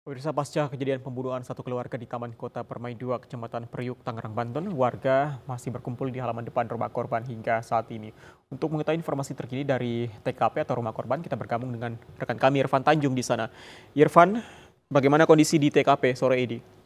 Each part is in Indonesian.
Pemirsa pasca kejadian pembunuhan satu keluarga di Taman Kota Permai 2, Kecamatan Periuk, Tangerang, Banten, warga masih berkumpul di halaman depan rumah korban hingga saat ini. Untuk mengetahui informasi terkini dari TKP atau rumah korban, kita bergabung dengan rekan kami Irfan Tanjung di sana. Irfan, bagaimana kondisi di TKP sore ini?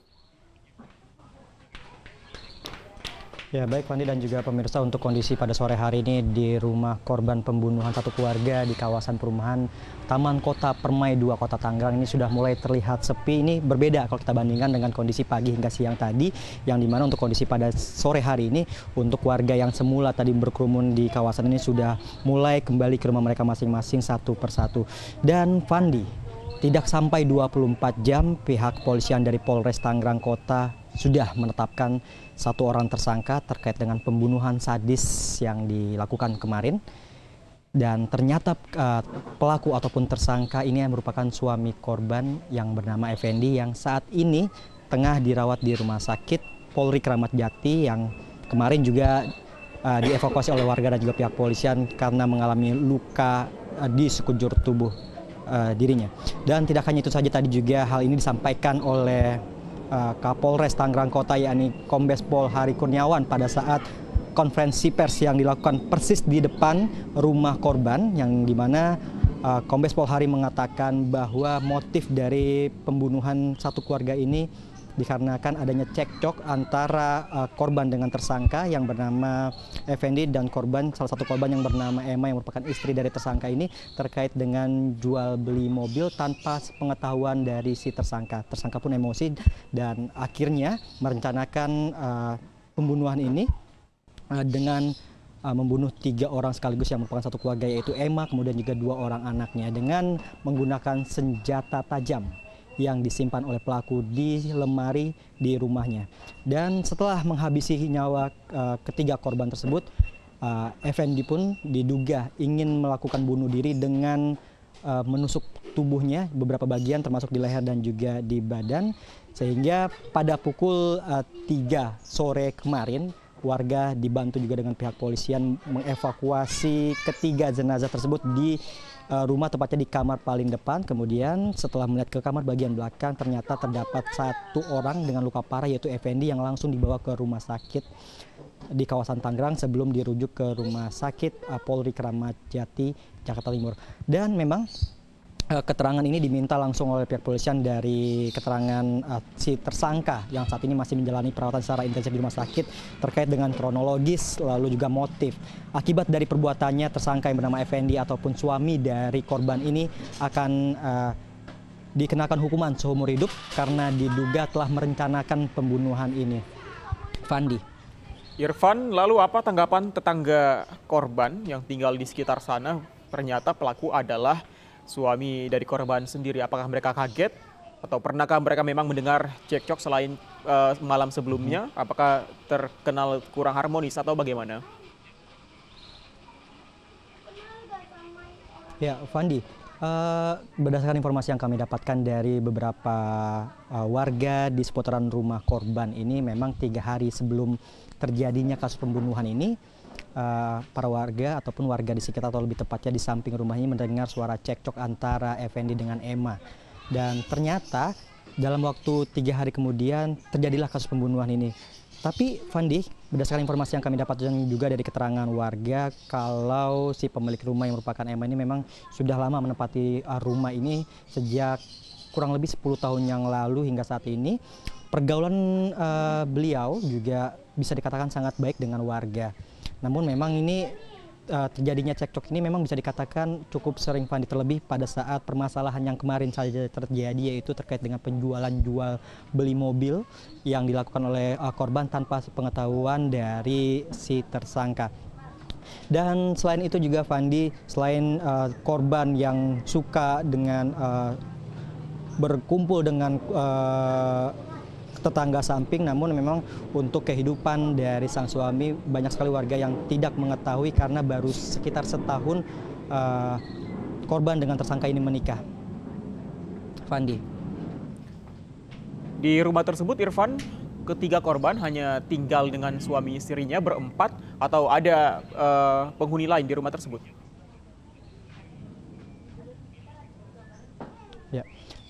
Ya baik Fandi dan juga pemirsa untuk kondisi pada sore hari ini di rumah korban pembunuhan satu keluarga di kawasan perumahan Taman Kota Permai 2 Kota Tangerang ini sudah mulai terlihat sepi. Ini berbeda kalau kita bandingkan dengan kondisi pagi hingga siang tadi yang dimana untuk kondisi pada sore hari ini untuk warga yang semula tadi berkerumun di kawasan ini sudah mulai kembali ke rumah mereka masing-masing satu persatu. Dan Fandi, tidak sampai 24 jam, pihak kepolisian dari Polres Tangerang Kota sudah menetapkan satu orang tersangka terkait dengan pembunuhan sadis yang dilakukan kemarin. Dan ternyata uh, pelaku ataupun tersangka ini merupakan suami korban yang bernama Effendi yang saat ini tengah dirawat di rumah sakit Polri Kramat Jati yang kemarin juga uh, dievakuasi oleh warga dan juga pihak polisian karena mengalami luka uh, di sekujur tubuh uh, dirinya. Dan tidak hanya itu saja tadi juga hal ini disampaikan oleh uh, Kapolres Tangerang Kota yakni Kombes Pol Hari Kurniawan pada saat konferensi pers yang dilakukan persis di depan rumah korban yang dimana uh, eh, Kombes Pol Hari mengatakan bahwa motif dari pembunuhan satu keluarga ini dikarenakan adanya cekcok antara uh, korban dengan tersangka yang bernama Effendi dan korban salah satu korban yang bernama Emma yang merupakan istri dari tersangka ini terkait dengan jual beli mobil tanpa pengetahuan dari si tersangka. Tersangka pun emosi dan akhirnya merencanakan uh, pembunuhan ini uh, dengan membunuh tiga orang sekaligus yang merupakan satu keluarga yaitu Emma kemudian juga dua orang anaknya dengan menggunakan senjata tajam yang disimpan oleh pelaku di lemari di rumahnya. Dan setelah menghabisi nyawa uh, ketiga korban tersebut, uh, Effendi pun diduga ingin melakukan bunuh diri dengan uh, menusuk tubuhnya beberapa bagian termasuk di leher dan juga di badan sehingga pada pukul uh, 3 sore kemarin warga dibantu juga dengan pihak polisian mengevakuasi ketiga jenazah tersebut di uh, rumah tepatnya di kamar paling depan. Kemudian setelah melihat ke kamar bagian belakang ternyata terdapat satu orang dengan luka parah yaitu Effendi yang langsung dibawa ke rumah sakit di kawasan Tangerang sebelum dirujuk ke rumah sakit uh, Polri Kramat Jati Jakarta Timur. Dan memang Eh, keterangan ini diminta langsung oleh pihak polisian dari keterangan uh, si tersangka yang saat ini masih menjalani perawatan secara intensif di rumah sakit terkait dengan kronologis lalu juga motif. Akibat dari perbuatannya tersangka yang bernama Effendi ataupun suami dari korban ini akan uh, dikenakan hukuman seumur hidup karena diduga telah merencanakan pembunuhan ini. Fandi. Irfan, lalu apa tanggapan tetangga korban yang tinggal di sekitar sana? Ternyata pelaku adalah suami dari korban sendiri, apakah mereka kaget atau pernahkah mereka memang mendengar cekcok selain uh, malam sebelumnya? Hmm. Apakah terkenal kurang harmonis atau bagaimana? Ya, Fandi. Uh, berdasarkan informasi yang kami dapatkan dari beberapa uh, warga di seputaran rumah korban ini, memang tiga hari sebelum terjadinya kasus pembunuhan ini, Eh, para warga ataupun warga di sekitar atau lebih tepatnya di samping rumahnya mendengar suara cekcok antara Effendi dengan Emma. Dan ternyata dalam waktu tiga hari kemudian terjadilah kasus pembunuhan ini. Tapi Fandi, berdasarkan informasi yang kami dapat juga dari keterangan warga, kalau si pemilik rumah yang merupakan Emma ini memang sudah lama menempati eh, rumah ini sejak kurang lebih 10 tahun yang lalu hingga saat ini. Pergaulan uh, beliau juga bisa dikatakan sangat baik dengan warga. Namun memang ini uh, terjadinya cekcok ini memang bisa dikatakan cukup sering Fandi terlebih pada saat permasalahan yang kemarin saja terjadi yaitu terkait dengan penjualan jual beli mobil yang dilakukan oleh uh, korban tanpa pengetahuan dari si tersangka. Dan selain itu juga Fandi selain uh, korban yang suka dengan uh, berkumpul dengan uh, tetangga samping namun memang untuk kehidupan dari sang suami banyak sekali warga yang tidak mengetahui karena baru sekitar setahun uh, korban dengan tersangka ini menikah. Fandi. Di rumah tersebut Irfan ketiga korban hanya tinggal dengan suami istrinya berempat atau ada uh, penghuni lain di rumah tersebut?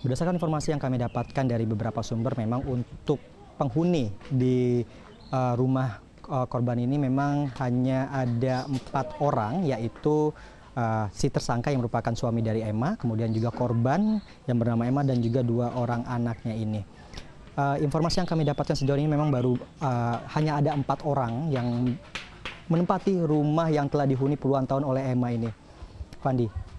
Berdasarkan informasi yang kami dapatkan dari beberapa sumber, memang untuk penghuni di uh, rumah uh, korban ini memang hanya ada empat orang, yaitu uh, si tersangka yang merupakan suami dari Emma, kemudian juga korban yang bernama Emma dan juga dua orang anaknya ini. Uh, informasi yang kami dapatkan sejauh ini memang baru uh, hanya ada empat orang yang menempati rumah yang telah dihuni puluhan tahun oleh Emma ini. Fandi.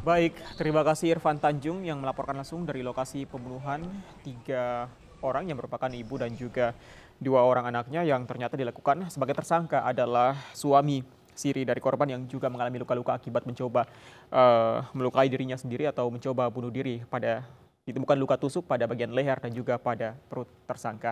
Baik, terima kasih Irfan Tanjung yang melaporkan langsung dari lokasi pembunuhan tiga orang yang merupakan ibu dan juga dua orang anaknya yang ternyata dilakukan sebagai tersangka adalah suami siri dari korban yang juga mengalami luka-luka akibat mencoba uh, melukai dirinya sendiri atau mencoba bunuh diri pada ditemukan luka tusuk pada bagian leher dan juga pada perut tersangka.